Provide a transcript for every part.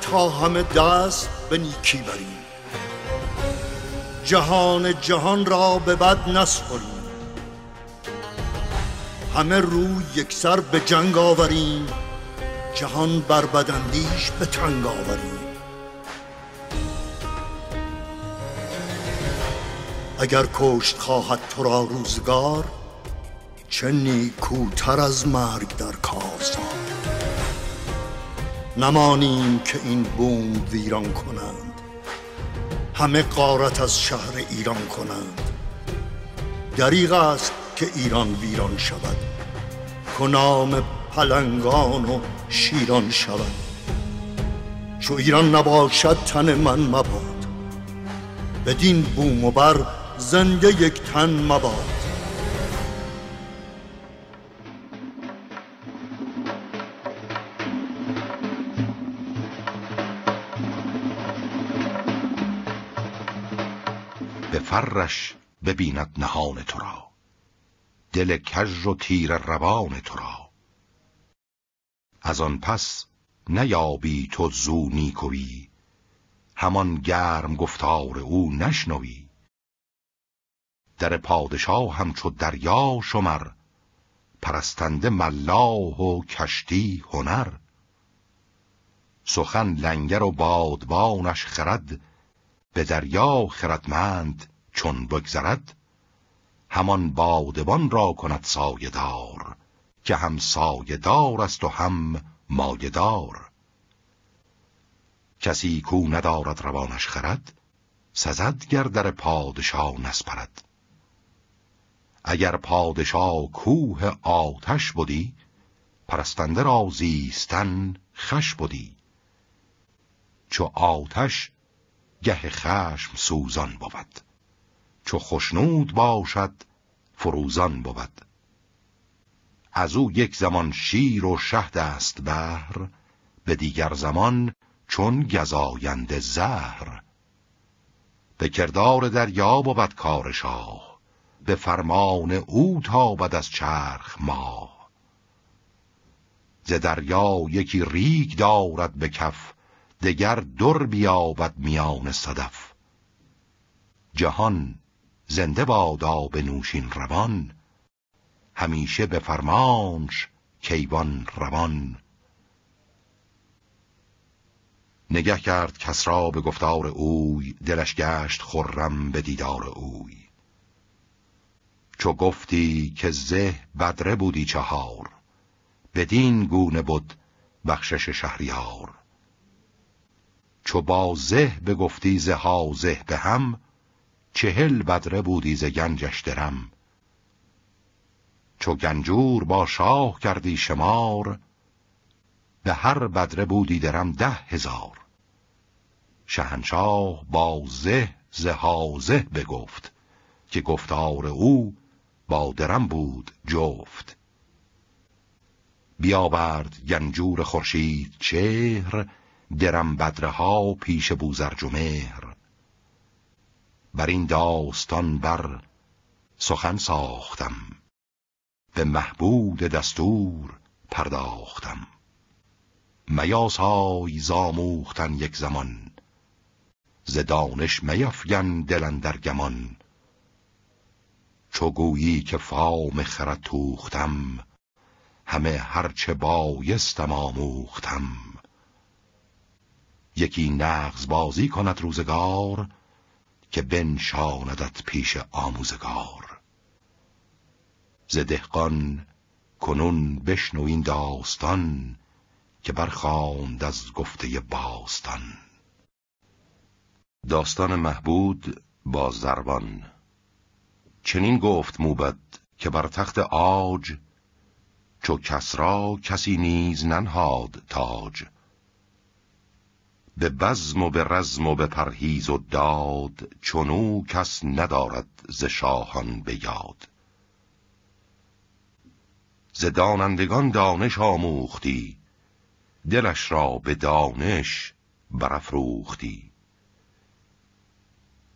تا همه دست به نیکی بریم جهان جهان را به بد نسپریم همه روی یکسر به جنگ آوریم جهان بر بدندیش به تنگ آوریم اگر کشت خواهد تو را روزگار چه نیکوتر از مرگ نمانیم که این بوم ویران کنند همه قارت از شهر ایران کنند دریغ است که ایران ویران شود کنام پلنگان و شیران شود چو ایران نباشد تن من مباد بدین بوم و بر زنده یک تن مباد ببیند نهان تو را دل کژ و تیر روان تو را از آن پس نیابی تو زو نیکوی همان گرم گفتار او نشنوی در پادشاه همچو دریا شمر پرستنده ملاح و کشتی هنر سخن لنگر و بادبانش خرد به دریا خردمند چون بگذرد همان بادبان را کند سایدار که هم سایدار است و هم مایدار کسی کو ندارد روانش خرد سزد گر در پادشاه نسپرد اگر پادشاه کوه آتش بودی پرستنده را زیستن خش بودی چو آتش گه خشم سوزان بود چو خشنود باشد فروزان بود از او یک زمان شیر و شهد است بهر به دیگر زمان چون گزاینده زهر به کردار دریا بود کار شاه به فرمان او تابد از چرخ ما ز دریا یکی ریگ دارد به کف دگر در بیابد میان صدف جهان زنده بادا به نوشین روان همیشه به فرمانش کیوان روان نگه کرد کس را به گفتار اوی دلش گشت خرم به دیدار اوی چو گفتی که زه بدره بودی چهار بدین گونه بود بخشش شهریار چو با زه به گفتی زه زها زه به هم چهل بدره بودی ز گنجش درم چو گنجور با شاه کردی شمار به هر بدره بودی درم ده هزار شهنشاه با زه زهازه بگفت که گفتار او با درم بود جفت بیاورد گنجور خورشید چهر درم بدره ها پیش بوزرج و مهر بر این داستان بر سخن ساختم به محبود دستور پرداختم های زاموختن یک زمان ز دانش میفگن دلن در گمان چو گویی که فام خرد توختم همه هرچه بایستم آموختم یکی نغز بازی کند روزگار که بنشاندت پیش آموزگار ز دهقان کنون بشنو این داستان که برخاند از گفته باستان داستان محبود با زربان چنین گفت موبد که بر تخت آج چو کسرا کسی نیز ننهاد تاج به بزم و به رزم و به پرهیز و داد چونو کس ندارد ز شاهان به یاد ز دانندگان دانش آموختی دلش را به دانش برافروختی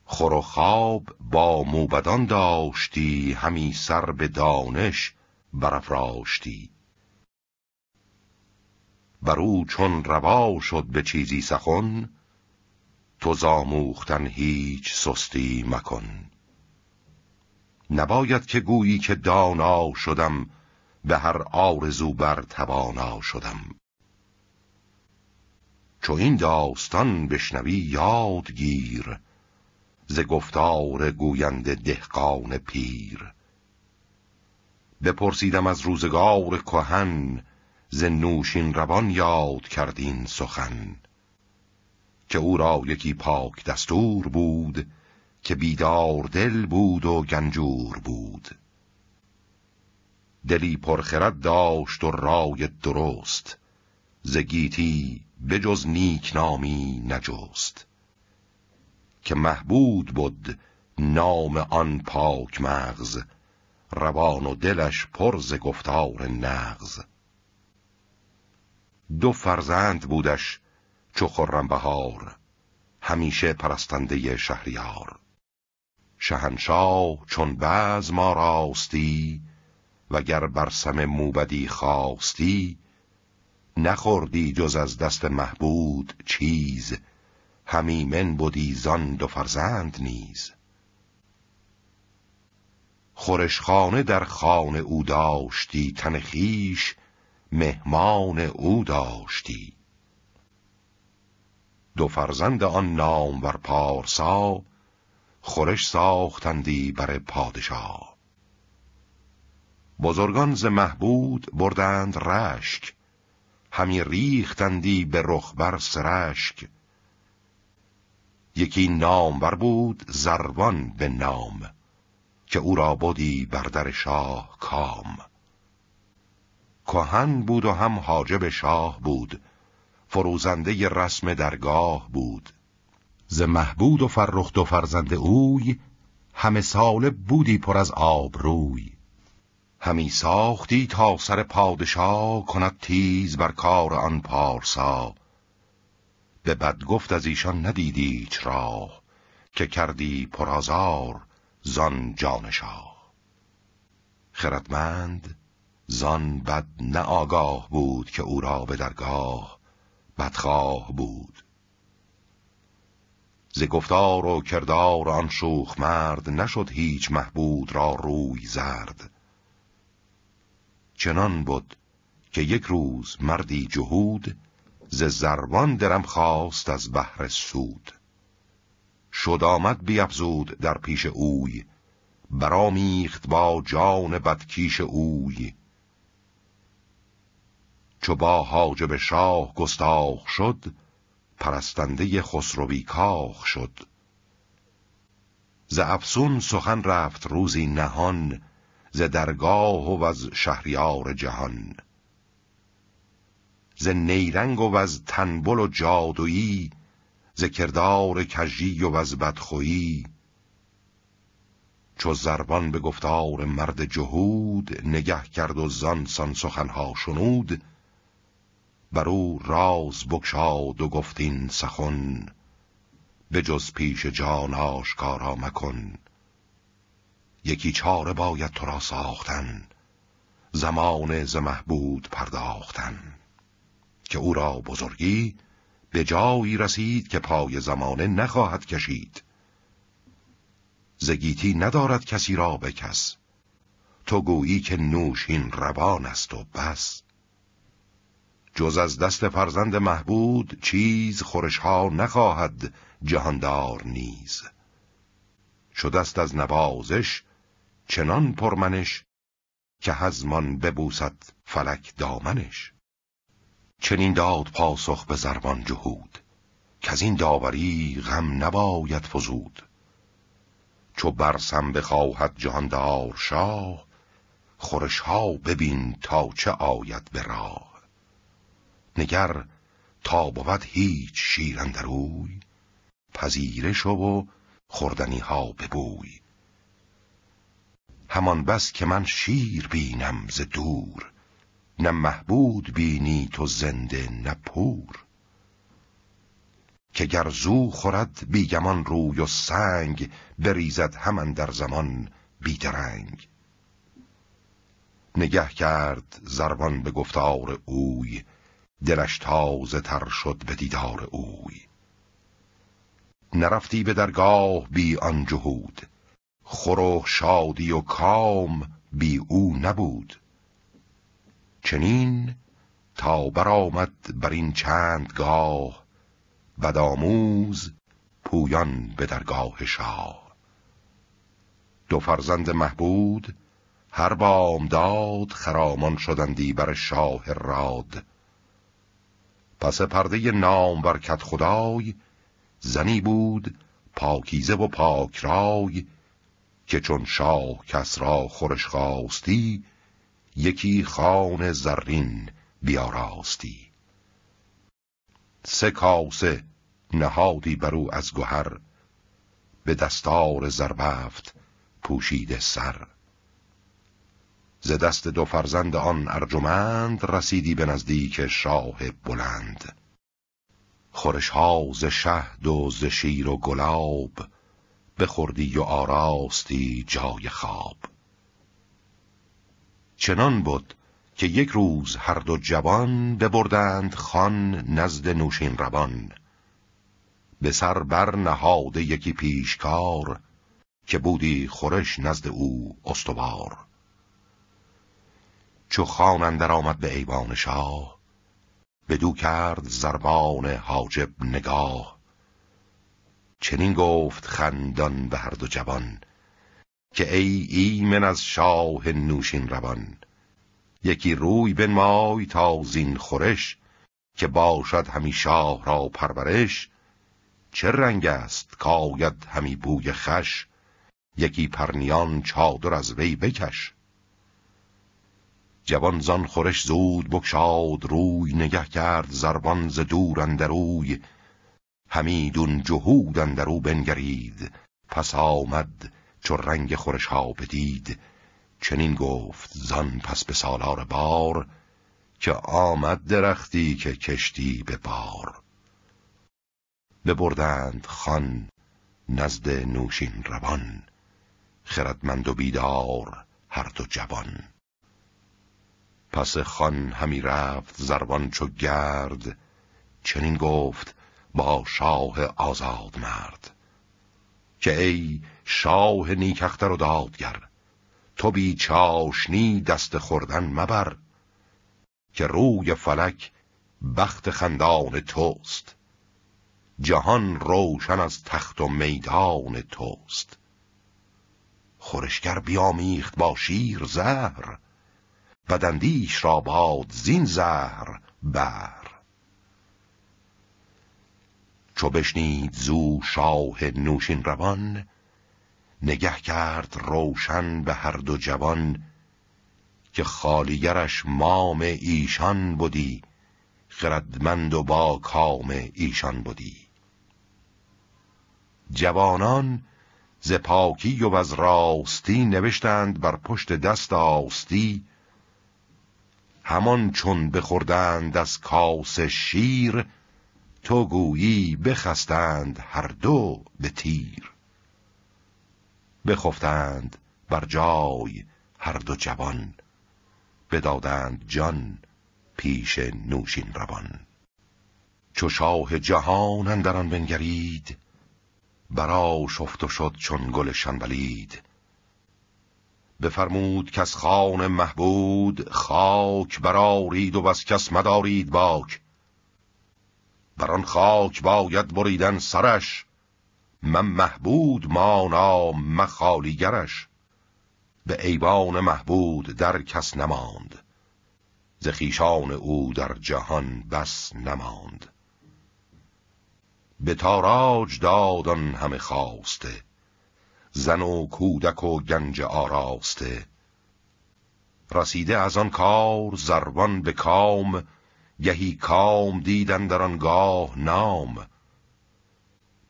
خور و خواب با موبدان داشتی همی سر به دانش برافراشتی بر او چون روا شد به چیزی سخن تو زاموختن هیچ سستی مکن نباید که گویی که دانا شدم به هر آرزو بر توانا شدم چو این داستان بشنوی یاد گیر ز گفتار گویند دهقان پیر بپرسیدم از روزگار کهن ز نوشین روان یاد کردین سخن که او را یکی پاک دستور بود که بیدار دل بود و گنجور بود دلی پرخرد داشت و رای درست ز گیتی بجز نامی نجست که محبود بود نام آن پاک مغز روان و دلش پر ز گفتار نغز دو فرزند بودش چو خرم بهار همیشه پرستنده شهریار شهنشاه چون بعض ما راستی وگر بر سم موبدی خواستی نخوردی جز از دست محبود چیز همیمن بودی زان دو فرزند نیز خورشخانه در خانه او داشتی تن مهمان او داشتی دو فرزند آن نام بر پارسا خورش ساختندی بر پادشاه بزرگان ز محبود بردند رشک همی ریختندی به رخ بر سرشک یکی نام بر بود زروان به نام که او را بودی بر در شاه کام کهن بود و هم حاجب شاه بود فروزنده رسم درگاه بود ز محبود و فرخت و فرزند اوی همه ساله بودی پر از آبروی همی ساختی تا سر پادشاه کند تیز بر کار آن پارسا به بد گفت از ایشان ندیدی چرا که کردی پرازار زان جان شاه خردمند زان بد نه آگاه بود که او را به درگاه بدخواه بود ز گفتار و کردار آن شوخ مرد نشد هیچ محبود را روی زرد چنان بود که یک روز مردی جهود ز زربان درم خواست از بحر سود شد آمد بیفزود در پیش اوی برامیخت با جان بدکیش اوی چو با حاجب شاه گستاخ شد پرستنده خسروی کاخ شد ز افسون سخن رفت روزی نهان ز درگاه و از شهریار جهان ز نیرنگ و از تنبل و جادویی ز کردار کجی و از بدخویی چو زربان به گفتار مرد جهود نگه کرد و زانسان سخنها شنود بر او راز بکشاد و گفتین سخن به جز پیش جان آشکارا مکن یکی چاره باید تو را ساختن زمان ز محبود پرداختن که او را بزرگی به جایی رسید که پای زمانه نخواهد کشید زگیتی ندارد کسی را به کس تو گویی که نوشین روان است و بس جز از دست فرزند محبود چیز خورش ها نخواهد جهاندار نیز شدست از نوازش چنان پرمنش که هزمان ببوسد فلک دامنش چنین داد پاسخ به زربان جهود که از این داوری غم نباید فزود چو برسم بخواهد جهاندار شاه خورش ها ببین تا چه آید به نگر تا بود هیچ در دروی پذیره شو و خوردنی ها ببوی همان بس که من شیر بینم ز دور نه محبود بینی تو زنده نه پور که گر زو خورد بیگمان روی و سنگ بریزد همان در زمان بیدرنگ نگه کرد زربان به گفتار اوی دلش تازه تر شد به دیدار اوی نرفتی به درگاه بی آن جهود خور و شادی و کام بی او نبود چنین تا برآمد بر این چند گاه داموز پویان به درگاه شاه دو فرزند محبود هر بام داد خرامان شدندی بر شاه راد پس پرده نام برکت خدای زنی بود پاکیزه و پاکرای که چون شاه کس را خورش خواستی یکی خان زرین بیاراستی سه کاسه نهادی برو از گوهر، به دستار زربفت پوشیده سر ز دست دو فرزند آن ارجمند رسیدی به نزدیک شاه بلند خورش ها ز شهد و ز شیر و گلاب بخوردی و آراستی جای خواب چنان بود که یک روز هر دو جوان ببردند خان نزد نوشین روان به سر بر نهاده یکی پیشکار که بودی خورش نزد او استوار چو خان اندر آمد به ایوان شاه بدو کرد زربان حاجب نگاه چنین گفت خندان به هر دو جوان که ای ایمن از شاه نوشین روان یکی روی بنمای تا زین خورش که باشد همی شاه را پرورش چه رنگ است کاید همی بوی خش یکی پرنیان چادر از وی بکش جوان زان خورش زود بکشاد روی نگه کرد زربان ز دور اندروی همیدون جهود اندرو بنگرید پس آمد چو رنگ خورش ها بدید چنین گفت زان پس به سالار بار که آمد درختی که کشتی به بار ببردند خان نزد نوشین روان خردمند و بیدار هر دو جوان پس خان همی رفت زربان چو گرد چنین گفت با شاه آزاد مرد که ای شاه نیکختر و دادگر تو بی چاشنی دست خوردن مبر که روی فلک بخت خندان توست جهان روشن از تخت و میدان توست خورشگر بیامیخت با شیر زهر بدندیش را باد زین زهر بر چو بشنید زو شاه نوشین روان نگه کرد روشن به هر دو جوان که خالیگرش مام ایشان بودی خردمند و با کام ایشان بودی جوانان ز پاکی و از راستی نوشتند بر پشت دست آستی همان چون بخوردند از کاس شیر تو گویی بخستند هر دو به تیر بخفتند بر جای هر دو جوان بدادند جان پیش نوشین روان چو شاه جهان اندران بنگرید برا شفت و شد چون گل شنبلید بفرمود کس خان محبود خاک برارید و بس کس مدارید باک بران خاک باید بریدن سرش من محبود مانا مخالیگرش به ایوان محبود در کس نماند ز خیشان او در جهان بس نماند به تاراج دادن همه خواسته زن و کودک و گنج آراسته رسیده از آن کار زربان به کام گهی کام دیدن در آن گاه نام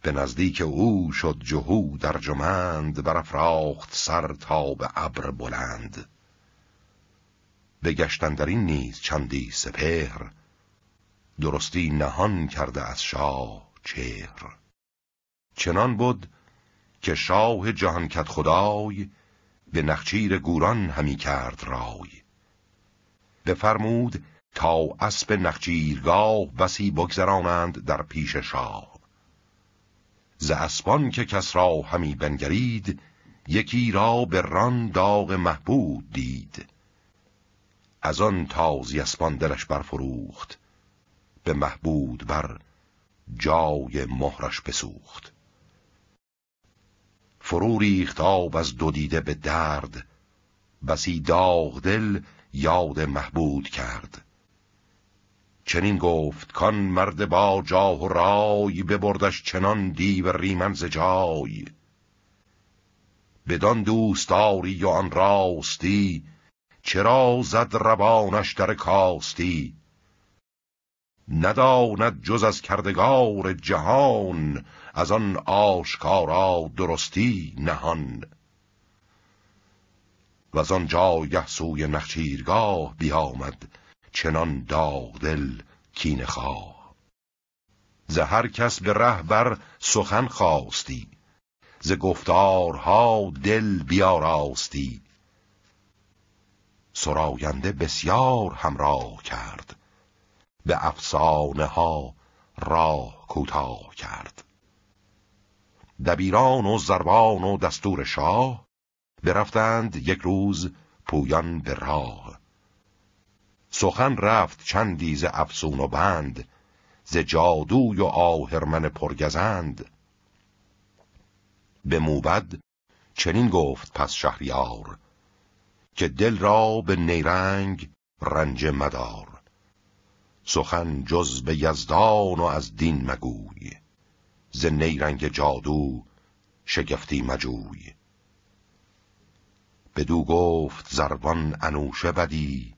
به نزدیک او شد جهو در جمند برافراخت سر تا به ابر بلند گشتن در این نیز چندی سپهر درستی نهان کرده از شاه چهر چنان بود که شاه جهانکت خدای به نخچیر گوران همی کرد رای فرمود تا اسب نخچیرگاه بسی بگذرانند در پیش شاه ز اسبان که کس را همی بنگرید یکی را به ران داغ محبود دید از آن تازی اسبان دلش برفروخت به محبود بر جای مهرش بسوخت فرو ریخت از دو دیده به درد بسی داغ دل یاد محبود کرد چنین گفت کان مرد با جاه و رای ببردش چنان دیو ریمن جای بدان دوستاری و آن راستی چرا زد روانش در کاستی نداند جز از کردگار جهان از آن آشکارا درستی نهان و از آن جایه سوی نخچیرگاه بیامد چنان داغدل کین خواه ز هر کس به رهبر سخن خواستی ز گفتارها دل بیاراستی سراینده بسیار همراه کرد به افسانه ها راه کوتاه کرد دبیران و زربان و دستور شاه برفتند یک روز پویان به راه سخن رفت چندی ز افسون و بند ز جادوی و آهرمن پرگزند به موبد چنین گفت پس شهریار که دل را به نیرنگ رنج مدار سخن جز به یزدان و از دین مگوی ز نیرنگ جادو شگفتی مجوی بدو گفت زربان انوشه بدی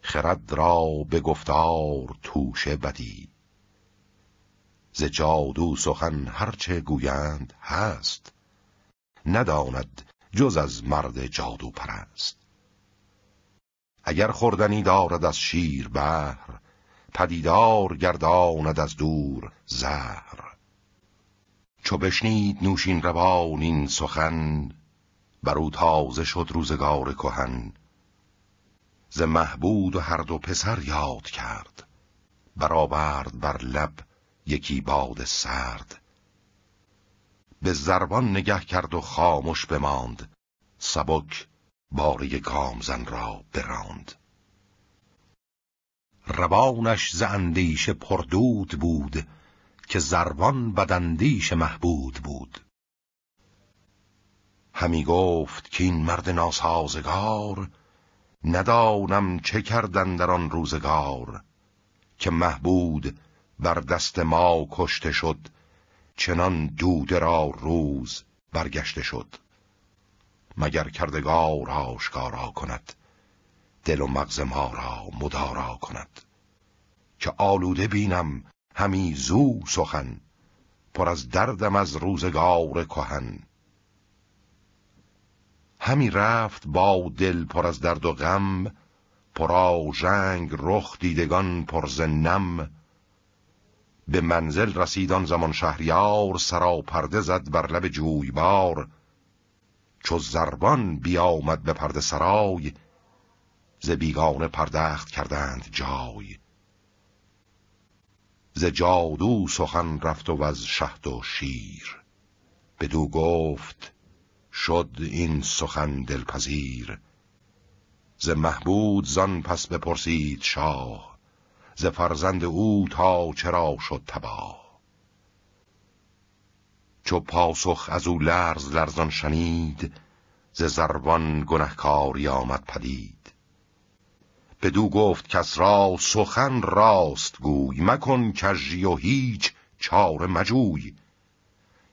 خرد را به گفتار توشه بدی ز جادو سخن هرچه گویند هست نداند جز از مرد جادو پرست اگر خوردنی دارد از شیر بهر پدیدار گرداند از دور زهر چو بشنید نوشین روان این سخن بر او تازه شد روزگار کهن ز محبود و هر دو پسر یاد کرد برآورد بر لب یکی باد سرد به زربان نگه کرد و خاموش بماند سبک باری گامزن را براند روانش ز اندیش پردود بود که زروان بداندیش محبود بود همی گفت که این مرد ناسازگار ندانم چه کردن در آن روزگار که محبود بر دست ما کشته شد چنان دوده را روز برگشته شد مگر کردگار آشکارا کند دل و مغز ما را مدارا کند که آلوده بینم همی زو سخن پر از دردم از روزگار کهن همی رفت با دل پر از درد و غم جنگ رخ دیدگان پر ز نم به منزل رسید آن زمان شهریار پرده زد بر لب جویبار چو زربان بیامد به پرده سرای ز بیگانه پردخت کردند جای ز جادو سخن رفت و از شهد و شیر بدو گفت شد این سخن دلپذیر ز محبود زان پس بپرسید شاه ز فرزند او تا چرا شد تباه چو پاسخ از او لرز لرزان شنید ز زربان گنهکاری آمد پدید بدو گفت کس را سخن راست گوی مکن کژی و هیچ چاره مجوی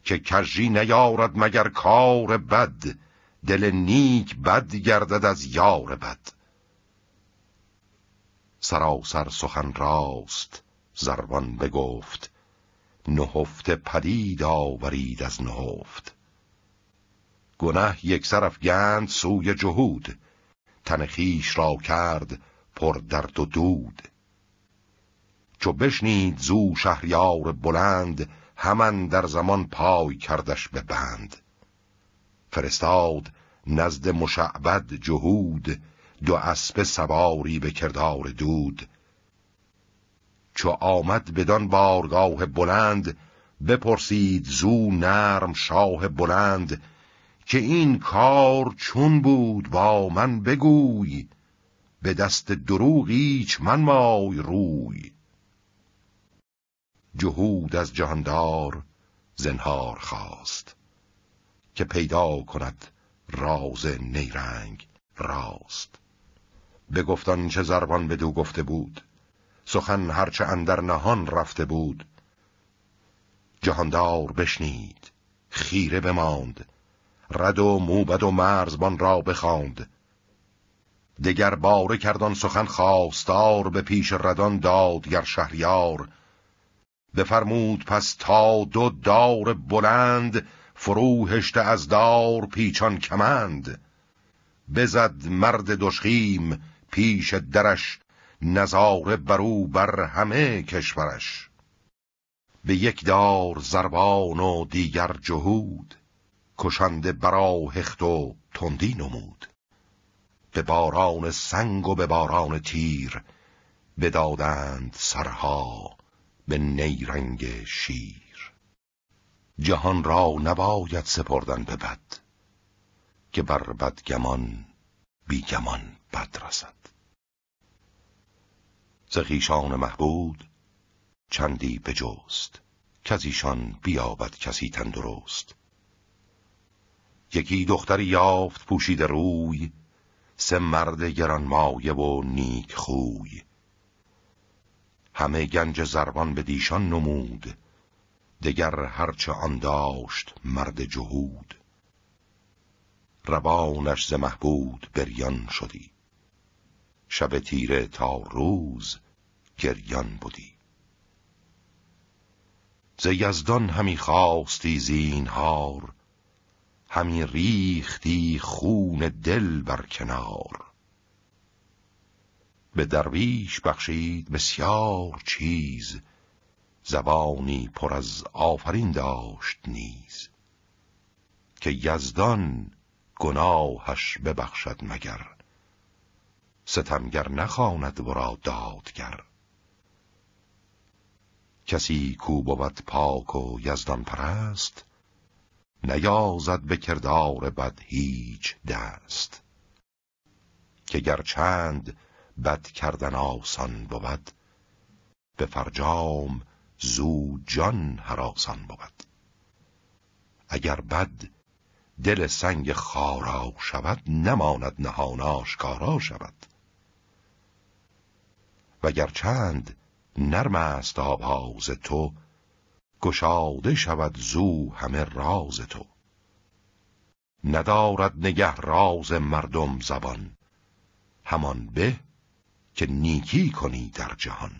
که کجی نیارد مگر کار بد دل نیک بد گردد از یار بد سراسر سخن راست زربان بگفت نهفت پدید آورید از نهفت گنه یک سرف گند سوی جهود تنخیش را کرد پر درد و دود چو بشنید زو شهریار بلند همان در زمان پای کردش به بند فرستاد نزد مشعبد جهود دو اسب سواری به کردار دود چو آمد بدان بارگاه بلند بپرسید زو نرم شاه بلند که این کار چون بود با من بگوی به دست دروغیچ من منمای روی جهود از جهاندار زنهار خواست که پیدا کند راز نیرنگ راست به گفتان چه زربان به دو گفته بود سخن هرچه اندر نهان رفته بود جهاندار بشنید خیره بماند رد و موبد و مرزبان را بخواند دگر باره کردان سخن خواستار به پیش ردان داد گر شهریار بفرمود پس تا دو دار بلند فروهشته از دار پیچان کمند بزد مرد دشخیم پیش درش نظاره برو بر همه کشورش به یک دار زربان و دیگر جهود کشنده براهخت و تندی نمود به باران سنگ و به باران تیر بدادند سرها به نیرنگ شیر جهان را نباید سپردن به بد که بر بدگمان بیگمان بد رسد زخیشان محبود چندی جوست کزیشان بیابد کسی تندرست یکی دختری یافت پوشیده روی سه مرد گران مایه و نیک خوی همه گنج زربان به دیشان نمود دگر هرچه آن داشت مرد جهود روانش ز محبود بریان شدی شب تیره تا روز گریان بودی ز یزدان همی خواستی زینهار همین ریختی خون دل بر کنار به درویش بخشید بسیار چیز زبانی پر از آفرین داشت نیز که یزدان گناهش ببخشد مگر ستمگر نخواند ورا دادگر کسی کو بود پاک و یزدان پرست نیازد به کردار بد هیچ دست که گرچند بد کردن آسان بود به فرجام زو جان هراسان بود اگر بد دل سنگ خارا شود نماند نهان آشکارا شود وگر چند نرم است آواز تو گشاده شود زو همه راز تو ندارد نگه راز مردم زبان همان به که نیکی کنی در جهان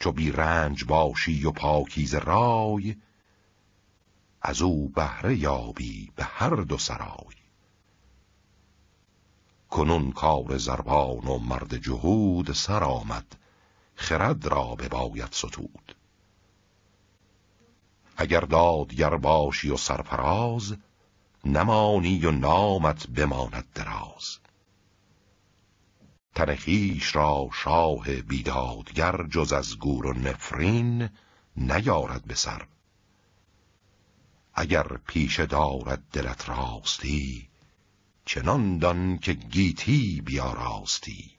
چو بی رنج باشی و پاکیز رای از او بهره یابی به هر دو سرای کنون کار زربان و مرد جهود سر آمد خرد را به باید ستود اگر دادگر باشی و سرفراز نمانی و نامت بماند دراز تنخیش را شاه بیدادگر جز از گور و نفرین نیارد به سر اگر پیش دارد دلت راستی چنان دان که گیتی بیاراستی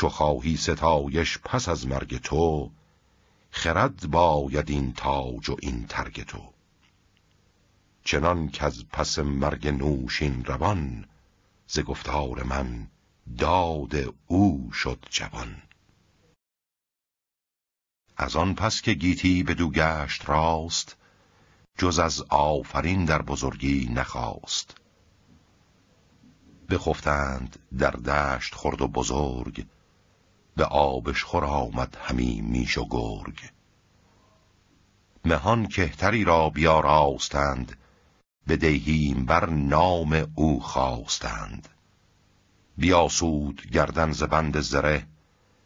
چو خواهی ستایش پس از مرگ تو خرد باید این تاج و این ترگ تو چنان که از پس مرگ نوشین روان ز گفتار من داد او شد جوان از آن پس که گیتی به دو گشت راست جز از آفرین در بزرگی نخواست بخفتند در دشت خرد و بزرگ به آبشخور آمد همی میش و گرگ مهان کهتری را راستند به دهیم بر نام او خواستند بیاسود گردن زبند بند زره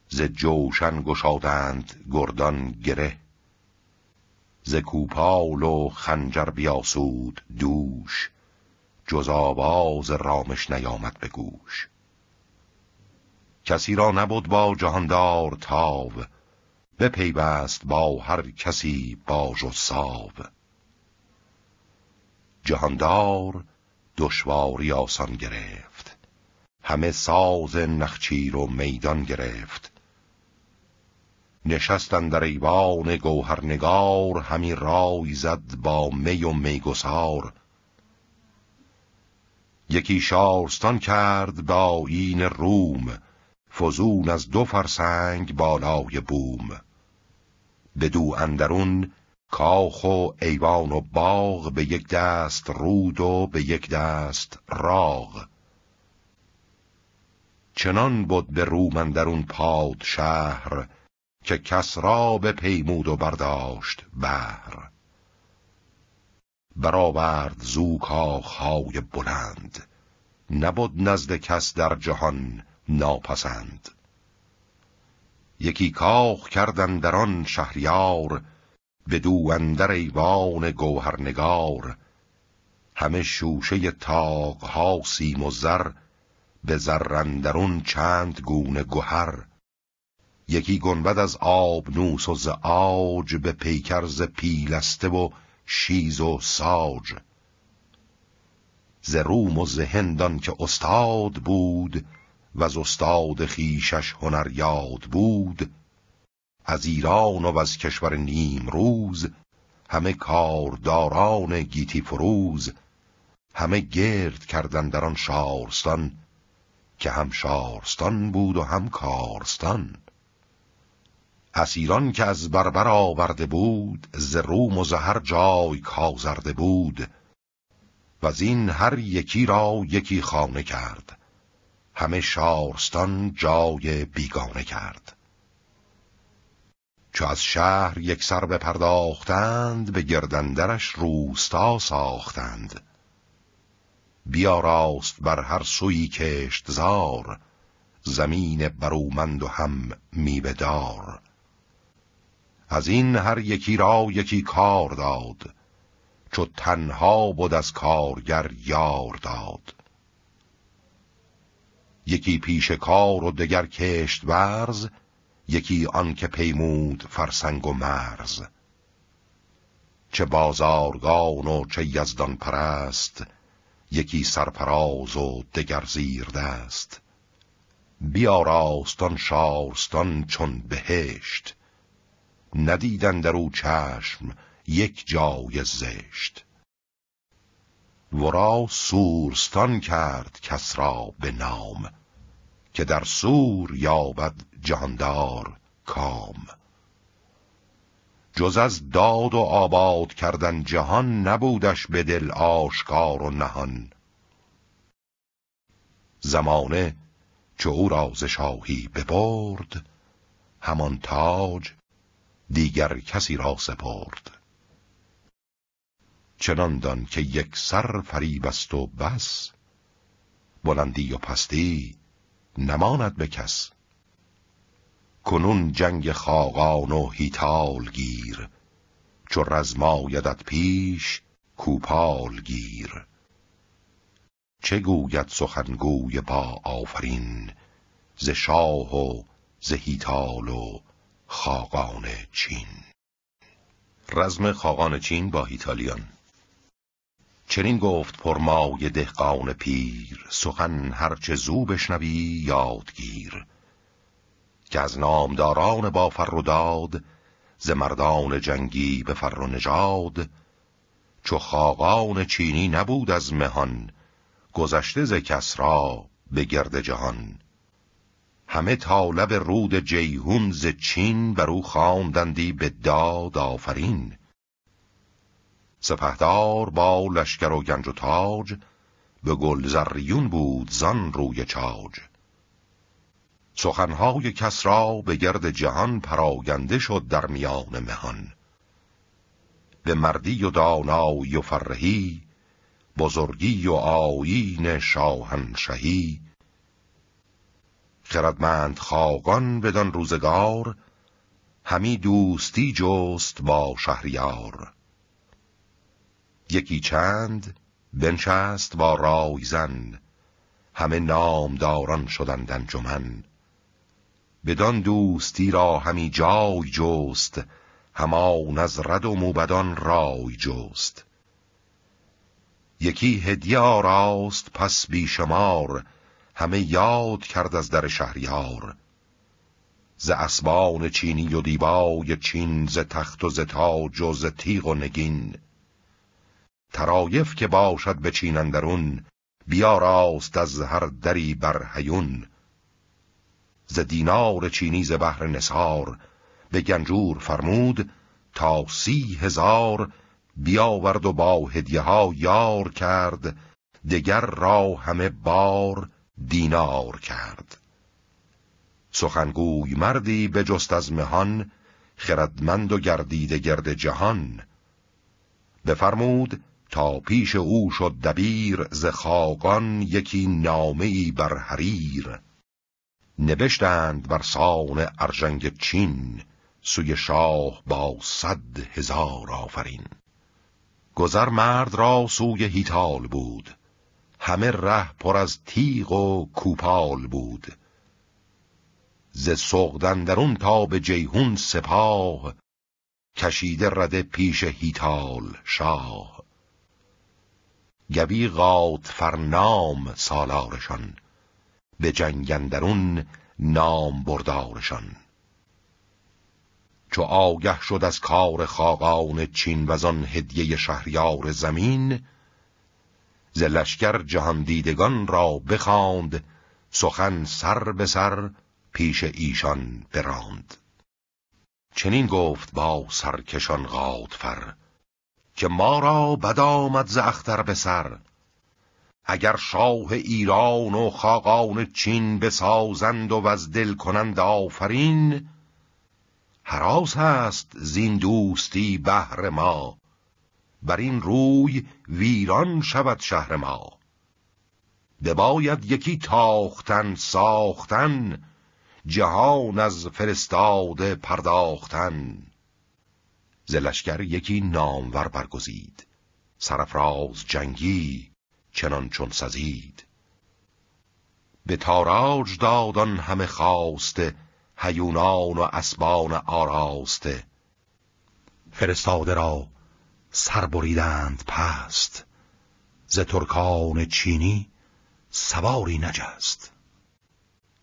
ز جوشن گشادند گردان گره ز کوپال و خنجر بیاسود دوش جز آواز رامش نیامد به گوش کسی را نبود با جهاندار تاو بپیوست با هر کسی باج و ساو جهاندار دشواری آسان گرفت همه ساز نخچیر و میدان گرفت نشستن در ایوان گوهرنگار همی رای زد با می و میگسار یکی شارستان کرد با این روم فزون از دو فرسنگ بالای بوم بدو اندرون کاخ و ایوان و باغ به یک دست رود و به یک دست راغ چنان بود به روم اندرون پاد شهر که کس را به پیمود و برداشت بهر برآورد زو کاخهای بلند نبود نزد کس در جهان ناپسند یکی کاخ کردن در آن شهریار به دو اندر ایوان گوهرنگار همه شوشه ها سیم و زر به زرندرون چند گونه گوهر یکی گنبد از نوس و ز آج به پیکر ز پیلسته و شیز و ساج ز روم و ز هندان که استاد بود و از استاد خیشش هنر یاد بود از ایران و از کشور نیم روز همه کارداران گیتی فروز همه گرد کردن در آن شارستان که هم شارستان بود و هم کارستان ایران که از بربر آورده بود ز روم و زهر جای کازرده بود و از این هر یکی را یکی خانه کرد همه شارستان جای بیگانه کرد چو از شهر یک سر پرداختند به گردندرش روستا ساختند بیا راست بر هر سوی کشت زار زمین برومند و هم میبدار. از این هر یکی را یکی کار داد چو تنها بود از کارگر یار داد یکی پیش کار و دگر کشت ورز یکی آن که پیمود فرسنگ و مرز چه بازارگان و چه یزدان پرست یکی سرپراز و دگر زیر دست بیا راستان شارستان چون بهشت ندیدن در او چشم یک جای زشت ورا سورستان کرد کس را به نام که در سور یابد جهاندار کام جز از داد و آباد کردن جهان نبودش به دل آشکار و نهان زمانه چه او را بپرد ببرد همان تاج دیگر کسی را سپرد چنان دان که یک سر فریب است و بس بلندی و پستی نماند به کس کنون جنگ خاقان و هیتال گیر چو رزمایدت پیش کوپال گیر چه گوید سخنگوی با آفرین ز شاه و ز هیتال و خاقان چین رزم خاقان چین با هیتالیان چنین گفت پرمای دهقان پیر سخن هرچه زو بشنوی یادگیر که از نامداران با فر و داد ز مردان جنگی به فر و نژاد چو خاقان چینی نبود از مهان گذشته ز کسرا به گرد جهان همه طالب رود جیهون ز چین بر او خواندندی به داد آفرین سپهدار با لشکر و گنج و تاج به گل زریون بود زن روی چاج سخنهای کس را به گرد جهان پراگنده شد در میان مهان به مردی و دانایی و فرهی بزرگی و آیین شاهنشهی خردمند خاقان بدان روزگار همی دوستی جست با شهریار یکی چند بنشست و رای زن همه نامداران شدند انجمن بدان دوستی را همی جای جست همان از رد و موبدان رای جست یکی هدیه راست پس بیشمار همه یاد کرد از در شهریار ز اسبان چینی و دیبای چین ز تخت و ز تاج و ز تیغ و نگین ترایف که باشد به چین اندرون بیا راست از هر دری بر هیون ز دینار چینی ز بحر نسار به گنجور فرمود تا سی هزار بیاورد و با هدیه ها یار کرد دگر را همه بار دینار کرد سخنگوی مردی به جست از مهان خردمند و گردید گرد جهان بفرمود تا پیش او شد دبیر ز خاقان یکی ای بر حریر نبشتند بر سان ارژنگ چین سوی شاه با صد هزار آفرین گذر مرد را سوی هیتال بود همه ره پر از تیغ و کوپال بود ز سغدندرون تا به جیهون سپاه کشیده رده پیش هیتال شاه گوی غاد فرنام سالارشان به جنگندرون نام بردارشان چو آگه شد از کار خاقان چین و آن هدیه شهریار زمین ز لشکر جهان دیدگان را بخاند سخن سر به سر پیش ایشان براند چنین گفت با سرکشان غادفر که ما را بد آمد ز اختر به سر اگر شاه ایران و خاقان چین بسازند و از دل کنند آفرین حراس هست زین دوستی بهر ما بر این روی ویران شود شهر ما بباید یکی تاختن ساختن جهان از فرستاده پرداختن ز یکی نامور برگزید سرفراز جنگی چنان چون سزید به تاراج دادان همه خواسته هیونان و اسبان آراسته فرستاده را سر بریدند پست ز ترکان چینی سواری نجست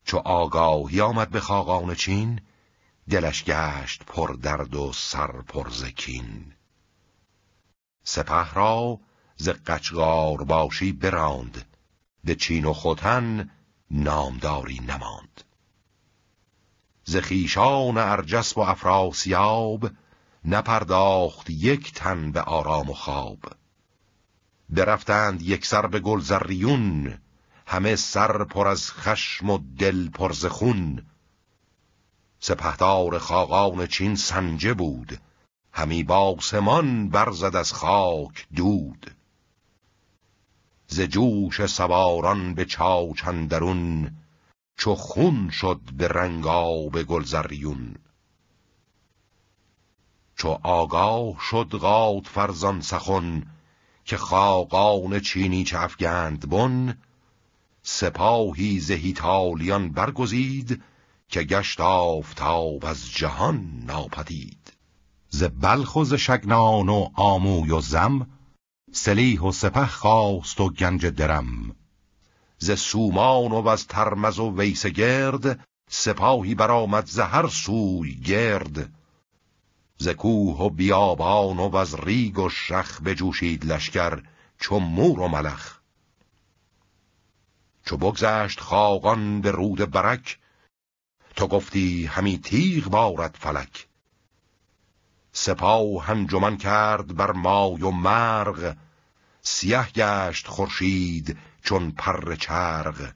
چو آگاهی آمد به خاقان چین دلش گشت پر درد و سر پر زکین سپه را ز قچغار باشی براند به چین و خوتن نامداری نماند ز خیشان ارجسب و افراسیاب نپرداخت یک تن به آرام و خواب برفتند سر به گل زریون، همه سر پر از خشم و دل پر ز خون سپهدار خاقان چین سنجه بود همی باسمان برزد از خاک دود ز جوش سواران به چاچندرون چو خون شد به رنگاب گلزریون چو آگاه شد غاد فرزان سخن که خاقان چینی چه افگند بن سپاهی ز هیتالیان برگزید که گشت آفتاب از جهان ناپدید ز بلخ و ز شگنان و آموی و زم سلیح و سپه خواست و گنج درم ز سومان و از ترمز و ویس گرد سپاهی برآمد ز هر سوی گرد ز کوه و بیابان و از ریگ و شخ بجوشید لشکر چو مور و ملخ چو بگذشت خاقان به رود برک تو گفتی همی تیغ بارد فلک سپاه انجمن کرد بر مای و مرغ سیه گشت خورشید چون پر چرغ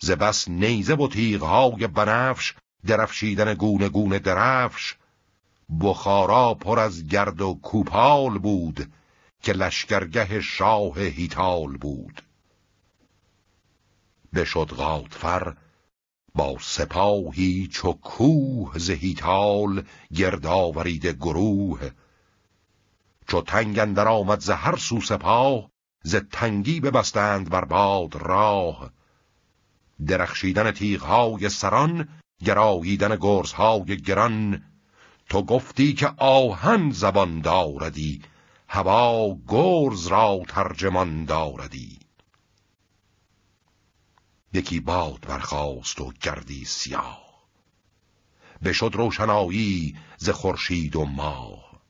ز بس نیزه و تیغهای بنفش درفشیدن گونه گونه درفش بخارا پر از گرد و کوپال بود که لشکرگه شاه هیتال بود بشد فر با سپاهی چو کوه زهیتال گرداورید گروه چو تنگ اندر آمد ز هر سو سپاه ز تنگی ببستند بر باد راه درخشیدن تیغهای سران گراییدن گرزهای گران تو گفتی که آهن زبان داردی هوا گرز را ترجمان داردی یکی باد برخاست و گردی سیاه بشد روشنایی ز خورشید و ماه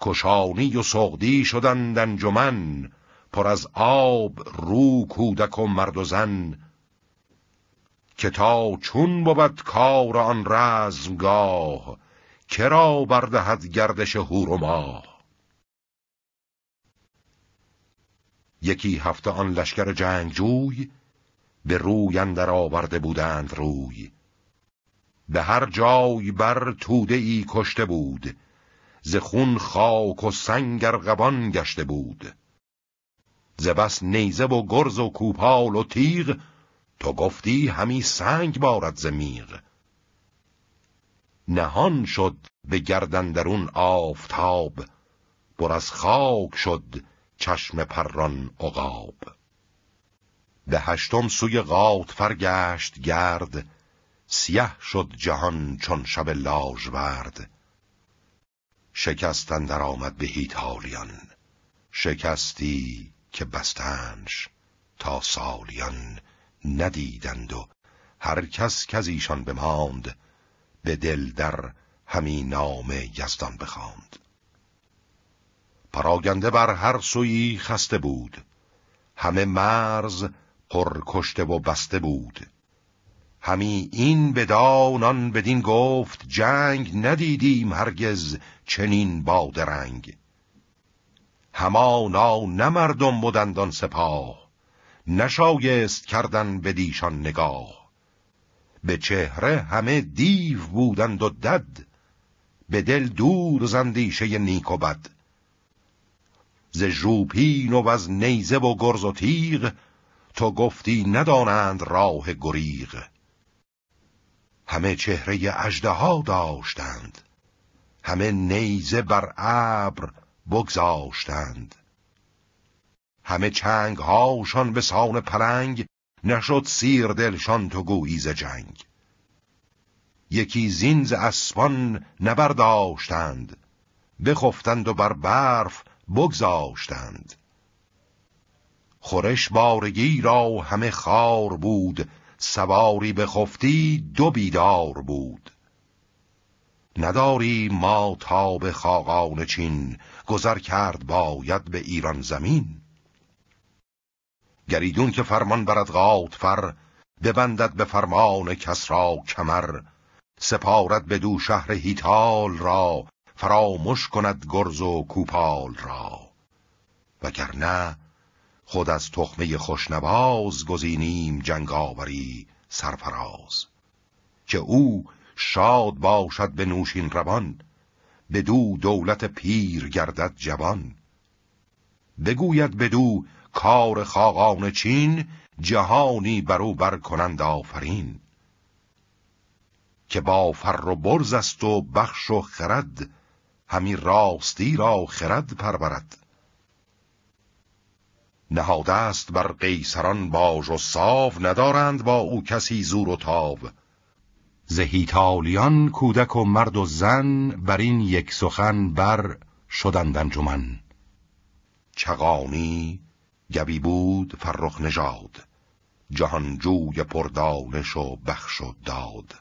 کشانی و سغدی شدند انجمن پر از آب رو کودک و مرد و زن که تا چون بود کار آن رزمگاه کرا بردهد گردش هور و ماه یکی هفته آن لشکر جنگجوی به روی اندر آورده بودند روی به هر جای بر توده ای کشته بود ز خون خاک و سنگ غبان گشته بود ز بس نیزه و گرز و کوپال و تیغ تو گفتی همی سنگ بارد ز میغ نهان شد به گردن درون آفتاب بر از خاک شد چشم پران عقاب به هشتم سوی غاط فرگشت گرد سیه شد جهان چون شب لاج برد شکستن در آمد به هیتالیان شکستی که بستنش تا سالیان ندیدند و هر کس که ایشان بماند به دل در همی نام یزدان بخواند پراگنده بر هر سوی خسته بود همه مرز پر کشته و بسته بود همی این به بدین گفت جنگ ندیدیم هرگز چنین بادرنگ همانا نه مردم بودند آن سپاه نشایست کردن به دیشان نگاه به چهره همه دیو بودند و دد به دل دور زندیشه نیک و بد ز ژوپین و از نیزه و گرز و تیغ تو گفتی ندانند راه گریغ همه چهره اژدها داشتند همه نیزه بر ابر بگذاشتند همه چنگ هاشان به سان پلنگ نشد سیر دلشان تو گویی جنگ یکی زینز اسبان نبرداشتند بخفتند و بر برف بگذاشتند خورش بارگی را همه خار بود سواری به خفتی دو بیدار بود نداری ما تا به خاقان چین گذر کرد باید به ایران زمین گریدون که فرمان برد غاد فر ببندد به فرمان کس را کمر سپارد به دو شهر هیتال را فراموش کند گرز و کوپال را وگرنه خود از تخمه خوشنواز گزینیم جنگاوری سرفراز که او شاد باشد به نوشین روان بدو دولت پیر گردد جوان بگوید بدو کار خاقان چین جهانی برو بر کنند آفرین که با فر و برز است و بخش و خرد همی راستی را خرد پرورد نهاده است بر قیصران باج و صاف ندارند با او کسی زور و تاو تالیان کودک و مرد و زن بر این یک سخن بر شدند انجمن چغانی گوی بود فرخ نژاد جهانجوی پردانش و بخش و داد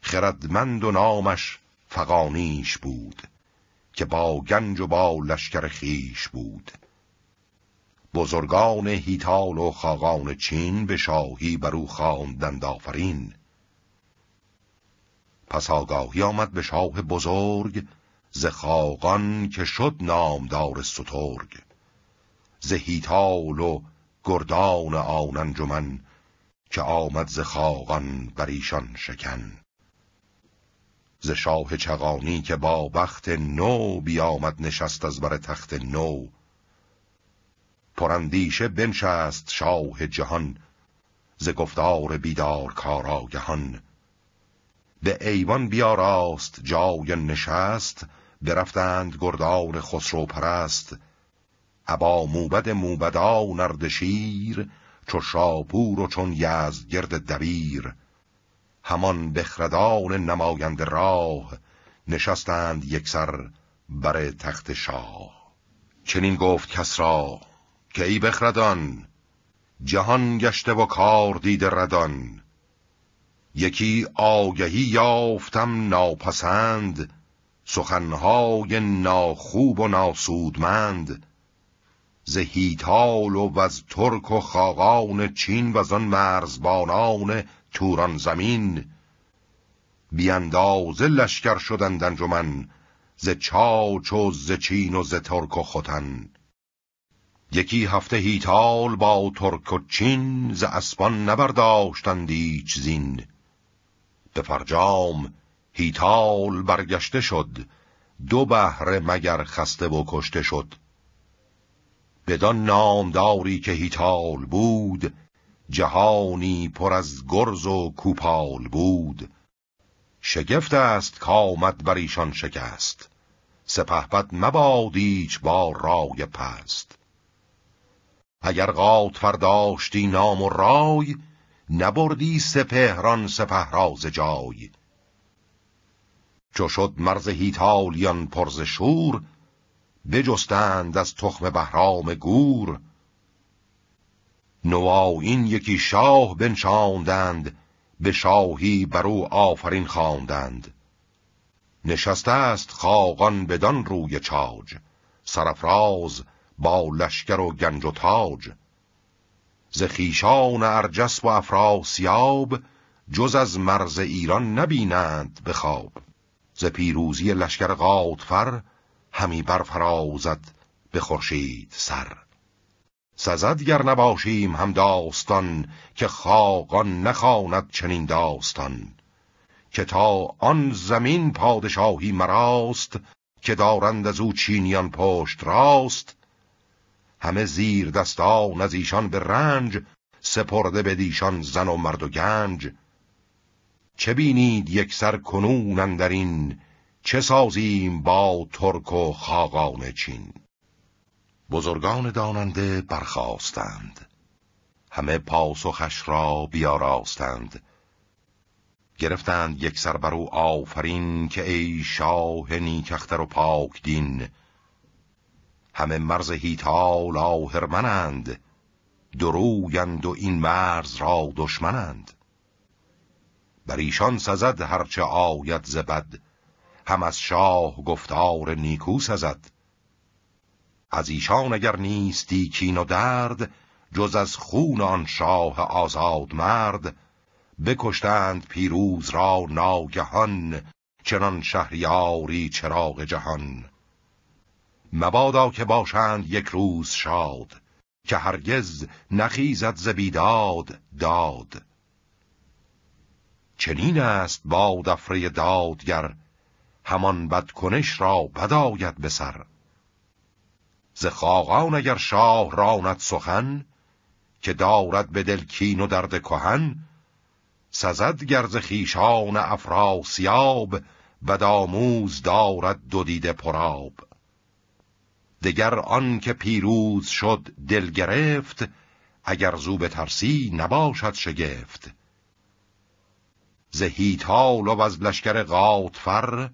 خردمند و نامش فقانیش بود که با گنج و با لشکر خیش بود بزرگان هیتال و خاقان چین به شاهی برو خواندند آفرین پس آگاهی آمد به شاه بزرگ ز خاقان که شد نامدار سترگ ز هیتال و گردان آن که آمد ز خاقان بر ایشان شکن ز شاه چغانی که با بخت نو بیامد نشست از بر تخت نو پراندیشه بنشست شاه جهان ز گفتار بیدار کاراگهان به ایوان راست جای نشست برفتند گردان خسرو پرست ابا موبد موبدا شیر. چو شاپور و چون گرد دبیر همان بخردان نمایند راه نشستند یکسر بر تخت شاه چنین گفت کس را که بخردان جهان گشته و کار دیده ردان یکی آگهی یافتم ناپسند سخنهای ناخوب و ناسودمند ز هیتال و وز ترک و خاقان چین و آن مرزبانان توران زمین بیاندازه لشکر شدند انجمن ز چاچ و ز چین و ز ترک و خوتن یکی هفته هیتال با ترک و چین ز اسبان نبرداشتند ایچ زین به فرجام هیتال برگشته شد دو بهره مگر خسته و کشته شد بدان نامداری که هیتال بود جهانی پر از گرز و کوپال بود شگفت است کامد بر ایشان شکست سپهبد مبادیچ با رای پست اگر قات فرداشتی نام و رای نبردی سپهران راز جای چو شد مرز هیتالیان پرز شور بجستند از تخم بهرام گور این یکی شاه بنشاندند به شاهی بر او آفرین خواندند نشسته است خاقان بدان روی چاج سرفراز با لشکر و گنج و تاج ز خیشان ارجس و افراسیاب جز از مرز ایران نبینند به خواب ز پیروزی لشکر قادفر همی برفرازد به خورشید سر سزد گر نباشیم هم داستان که خاقان نخواند چنین داستان که تا آن زمین پادشاهی مراست که دارند از او چینیان پشت راست همه زیر دستان از ایشان به رنج سپرده به دیشان زن و مرد و گنج چه بینید یک سر کنون اندرین چه سازیم با ترک و خاقان چین بزرگان داننده برخواستند همه پاسخش را بیاراستند گرفتند یک سر بر او آفرین که ای شاه نیکختر و پاک دین همه مرز هیتال آهرمنند درویند و این مرز را دشمنند بر ایشان سزد هرچه آید زبد هم از شاه گفتار نیکو سزد از ایشان اگر نیستی کین و درد جز از خون آن شاه آزاد مرد بکشتند پیروز را ناگهان چنان شهریاری چراغ جهان مبادا که باشند یک روز شاد که هرگز نخیزد ز بیداد داد چنین است با دفره دادگر همان بدکنش را بداید به سر ز خاقان اگر شاه راند سخن که دارد به دل کین و درد کهن سزد گرز خیشان افراسیاب داموز دارد دو دیده پراب دگر آن که پیروز شد دل گرفت اگر زوب ترسی نباشد شگفت تال و از لشکر غاطفر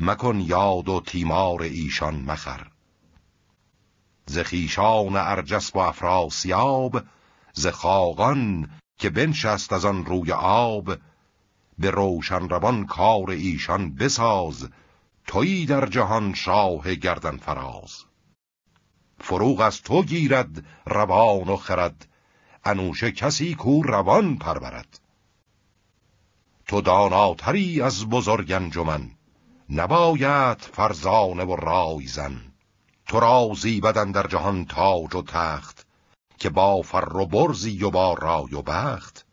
مکن یاد و تیمار ایشان مخر ز خیشان ارجس و افراسیاب ز خاقان که بنشست از آن روی آب به روشن روان کار ایشان بساز تویی در جهان شاه گردن فراز فروغ از تو گیرد روان و خرد انوشه کسی کو روان پرورد تو داناتری از بزرگ انجمن نباید فرزانه و رای زن تو را زیبدن در جهان تاج و تخت که با فر و برزی و با رای و بخت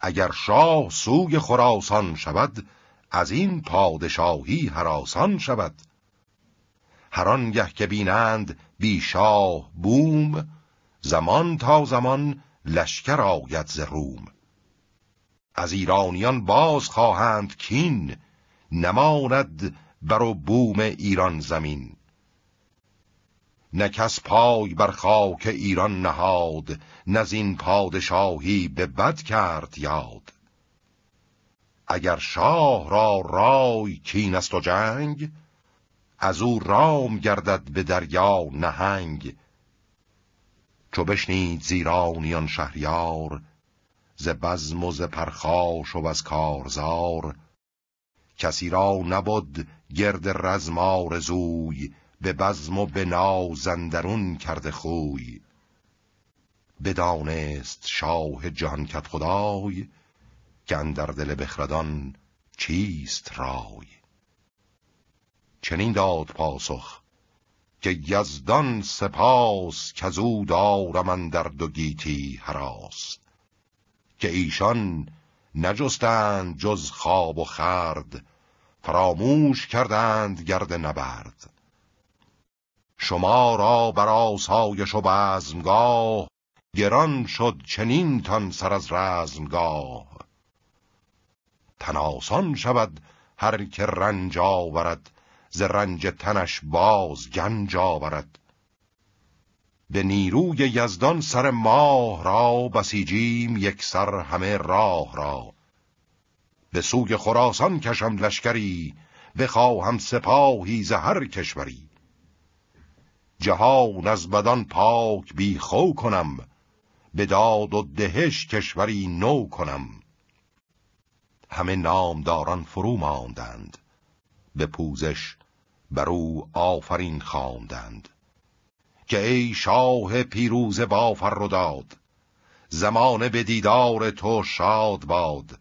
اگر شاه سوی خراسان شود از این پادشاهی هراسان شود هر آنگه که بینند بی شاه بوم زمان تا زمان لشکر آید ز روم از ایرانیان باز خواهند کین نماند بر و بوم ایران زمین نکس پای بر خاک ایران نهاد نزین پادشاهی به بد کرد یاد اگر شاه را رای کین است و جنگ از او رام گردد به دریا نهنگ چو بشنید زیرانیان شهریار ز بزم و ز پرخاش و از کارزار کسی را نبود گرد رزم آرزوی به بزم و به نازندرون کرده خوی بدانست شاه جهان خدای که اندر دل بخردان چیست رای چنین داد پاسخ که یزدان سپاس که او دارم اندر دو گیتی که ایشان نجستند جز خواب و خرد فراموش کردند گرد نبرد شما را بر آسایش و بزمگاه گران شد چنین تان سر از رزمگاه تناسان شود هر که رنج آورد ز رنج تنش باز گنج آورد به نیروی یزدان سر ماه را بسیجیم یک سر همه راه را به سوی خراسان کشم لشکری بخواهم سپاهی ز هر کشوری جهان از بدان پاک بیخو کنم به داد و دهش کشوری نو کنم همه نامداران فرو ماندند به پوزش بر او آفرین خواندند که ای شاه پیروز با فر داد زمانه به دیدار تو شاد باد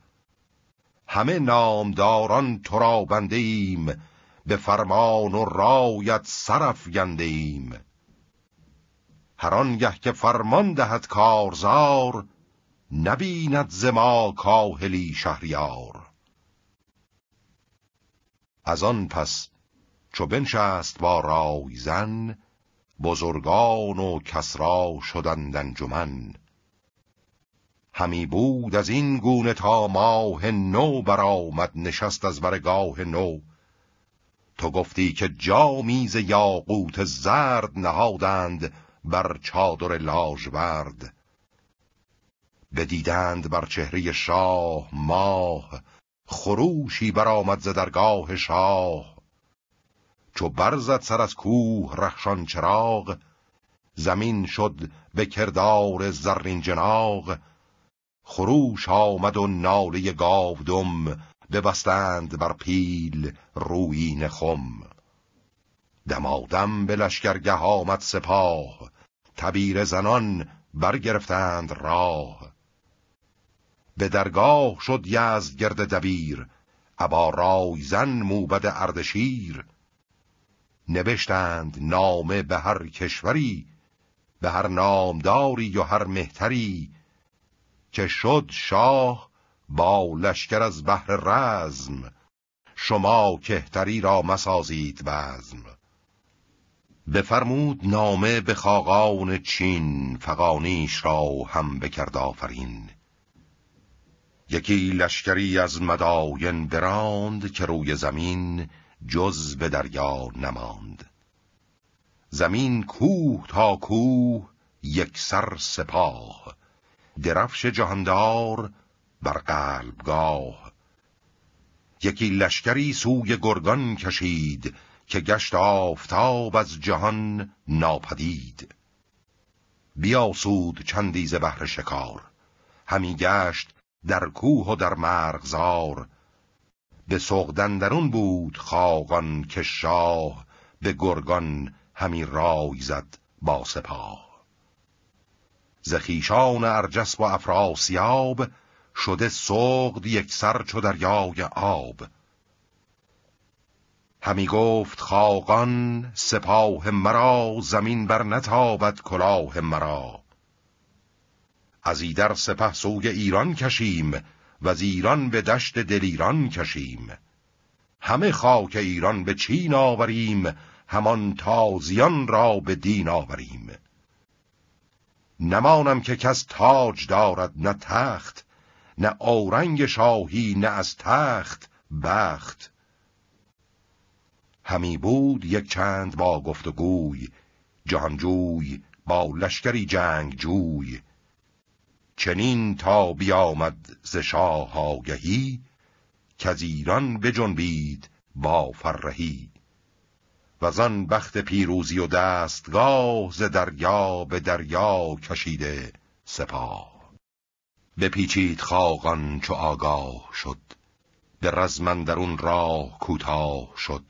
همه نامداران تو را بنده ایم به فرمان و رایت گنده ایم هر آنگه که فرمان دهد کارزار نبیند ز ما کاهلی شهریار از آن پس چو بنشست با رای زن بزرگان و کسرا شدند انجمن همی بود از این گونه تا ماه نو برآمد نشست از برگاه نو تو گفتی که جامیز یاقوت زرد نهادند بر چادر لاژورد بدیدند بر چهره شاه ماه خروشی برآمد ز درگاه شاه چو برزد سر از کوه رخشان چراغ زمین شد به کردار زرین جناغ خروش آمد و ناله گاودم ببستند بر پیل رویین خم دمادم به لشکرگه آمد سپاه تبیر زنان برگرفتند راه به درگاه شد یزد گرد دبیر ابا رای زن موبد اردشیر نوشتند نامه به هر کشوری به هر نامداری و هر مهتری که شد شاه با لشکر از بحر رزم شما کهتری را مسازید بزم بفرمود نامه به خاقان چین فقانیش را هم بکرد آفرین یکی لشکری از مداین براند که روی زمین جز به دریا نماند زمین کوه تا کوه یک سر سپاه درفش جهاندار بر قلبگاه یکی لشکری سوی گرگان کشید که گشت آفتاب از جهان ناپدید بیاسود چندی ز بهر شکار همی گشت در کوه و در مرغزار به درون بود خاقان که شاه به گرگان همی رای زد با سپاه زخیشان ارجسب ارجس و افراسیاب شده یک سر چو دریای آب همی گفت خاقان سپاه مرا زمین بر نتابد کلاه مرا از ایدر سپه سوی ایران کشیم و از ایران به دشت دلیران کشیم همه خاک ایران به چین آوریم همان تازیان را به دین آوریم نمانم که کس تاج دارد نه تخت نه اورنگ شاهی نه از تخت بخت همی بود یک چند با گفت و گوی جهانجوی با لشکری جنگ جوی چنین تا بیامد ز شاه آگهی کز ایران بجنبید با فرهی و زان بخت پیروزی و دستگاه ز دریا به دریا کشیده سپاه پیچید خاقان چو آگاه شد به در اون راه کوتاه شد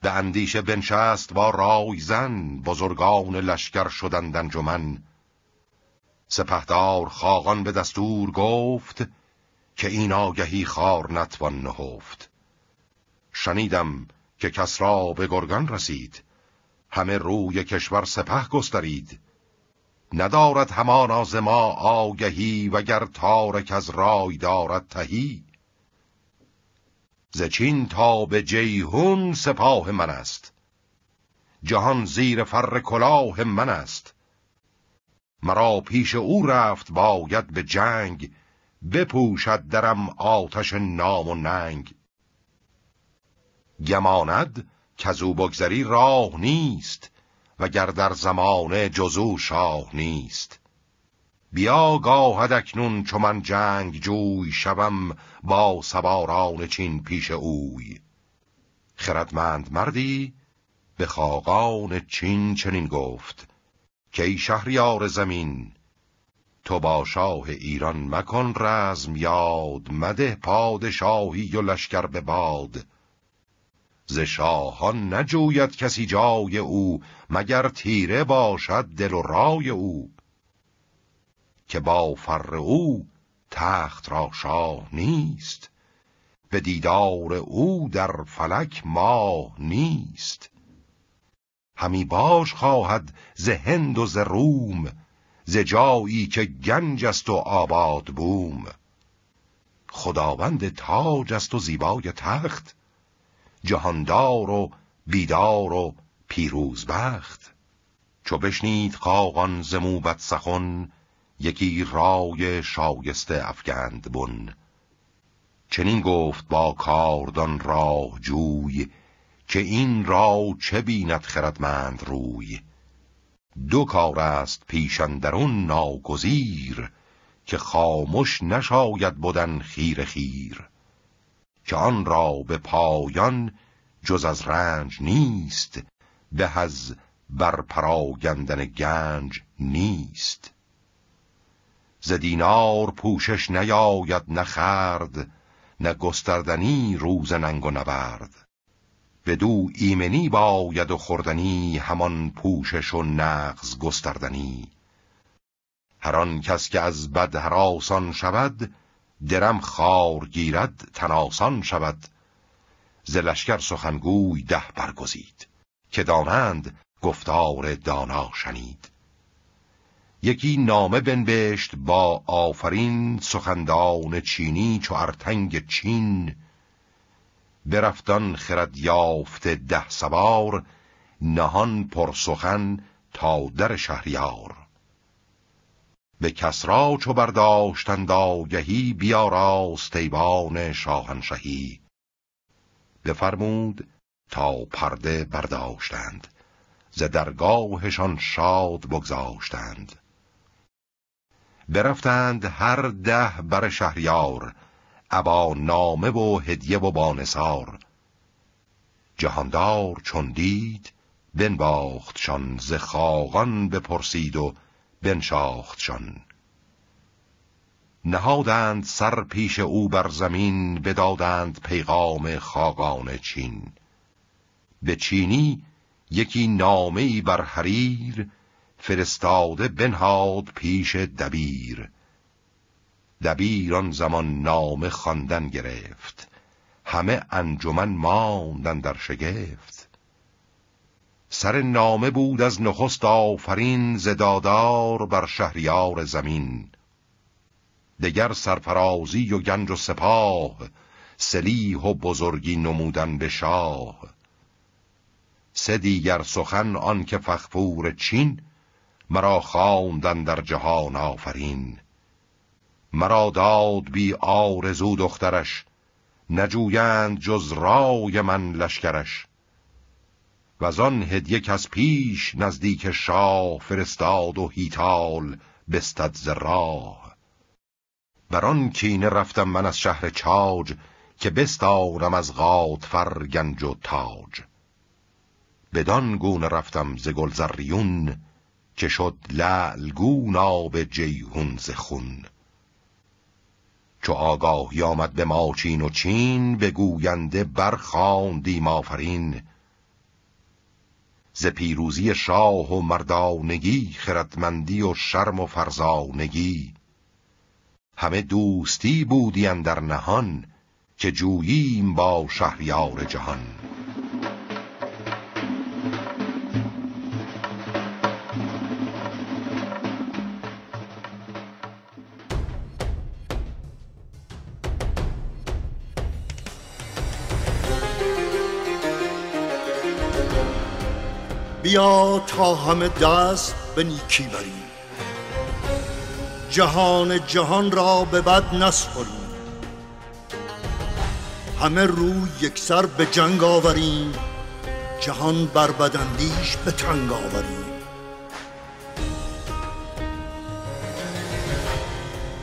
به اندیشه بنشست با رای زن بزرگان لشکر شدند انجمن سپهدار خاقان به دستور گفت که این آگهی خار نتوان نهفت شنیدم که کس را به گرگان رسید همه روی کشور سپه گسترید ندارد همان از ما آگهی وگر تارک از رای دارد تهی ز چین تا به جیهون سپاه من است جهان زیر فر کلاه من است مرا پیش او رفت باید به جنگ بپوشد درم آتش نام و ننگ گماند که او بگذری راه نیست گر در زمانه جزو شاه نیست بیا گاهد اکنون چو من جنگ جوی شوم با سواران چین پیش اوی خردمند مردی به خاقان چین چنین گفت که ای شهریار زمین تو با شاه ایران مکن رزم یاد مده پادشاهی و لشکر به باد ز شاهان نجوید کسی جای او مگر تیره باشد دل و رای او که با فر او تخت را شاه نیست به دیدار او در فلک ماه نیست همی باش خواهد ز هند و ز روم ز جایی که گنج است و آباد بوم خداوند تاج است و زیبای تخت جهاندار و بیدار و پیروز بخت چو بشنید خاقان ز موبت سخن یکی رای شایسته افگند بن چنین گفت با کاردان راه جوی که این را چه بیند خردمند روی دو کار است پیشندرون ناگزیر که خاموش نشاید بودن خیر خیر که آن را به پایان جز از رنج نیست به از بر پراگندن گنج نیست ز دینار پوشش نیاید نخرد نه گستردنی روز ننگ و نبرد بدو ایمنی باید و خوردنی همان پوشش و نقض گستردنی هر کس که از بد هراسان شود درم خار گیرد تناسان شود زلشکر سخنگوی ده برگزید که دانند گفتار دانا شنید یکی نامه بنبشت با آفرین سخندان چینی چو ارتنگ چین برفتان خرد یافت ده سوار نهان پرسخن تا در شهریار به کسرا چو برداشتند آگهی بیا راست ایوان شاهنشهی بفرمود تا پرده برداشتند ز درگاهشان شاد بگذاشتند برفتند هر ده بر شهریار ابا نامه و هدیه و بانسار جهاندار چون دید بنباختشان ز خاقان بپرسید و بنشاختشان نهادند سر پیش او بر زمین بدادند پیغام خاقان چین به چینی یکی نامهای بر حریر فرستاده بنهاد پیش دبیر دبیر آن زمان نامه خواندن گرفت همه انجمن ماندن در شگفت سر نامه بود از نخست آفرین زدادار بر شهریار زمین دگر سرفرازی و گنج و سپاه سلیح و بزرگی نمودن به شاه سه دیگر سخن آن فخفور چین مرا خواندن در جهان آفرین مرا داد بی آرزو دخترش نجویند جز رای من لشکرش و از آن هدیه کس پیش نزدیک شاه فرستاد و هیتال بستد ز راه بر آن کینه رفتم من از شهر چاج که بستارم از غاد گنج و تاج بدان گونه رفتم ز گلزریون که شد لعلگون آب جیهون ز خون چو آگاهی آمد به ما چین و چین به گوینده برخاندیم مافرین، ز پیروزی شاه و مردانگی خردمندی و شرم و فرزانگی همه دوستی بودی در نهان که جوییم با شهریار جهان یا تا همه دست به نیکی بریم جهان جهان را به بد نسپریم همه روی سر به جنگ آوریم جهان بر بدندیش به تنگ آوریم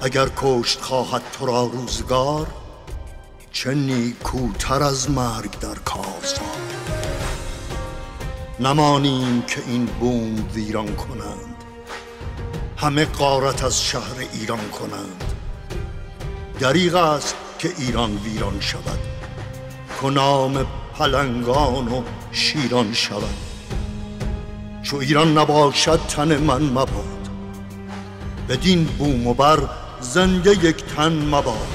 اگر کشت خواهد تو را روزگار چه نیکوتر از مرگ در کار نمانیم که این بوم ویران کنند همه قارت از شهر ایران کنند دریغ است که ایران ویران شود نام پلنگان و شیران شود چو ایران نباشد تن من مباد بدین بوم و بر زنده یک تن مباد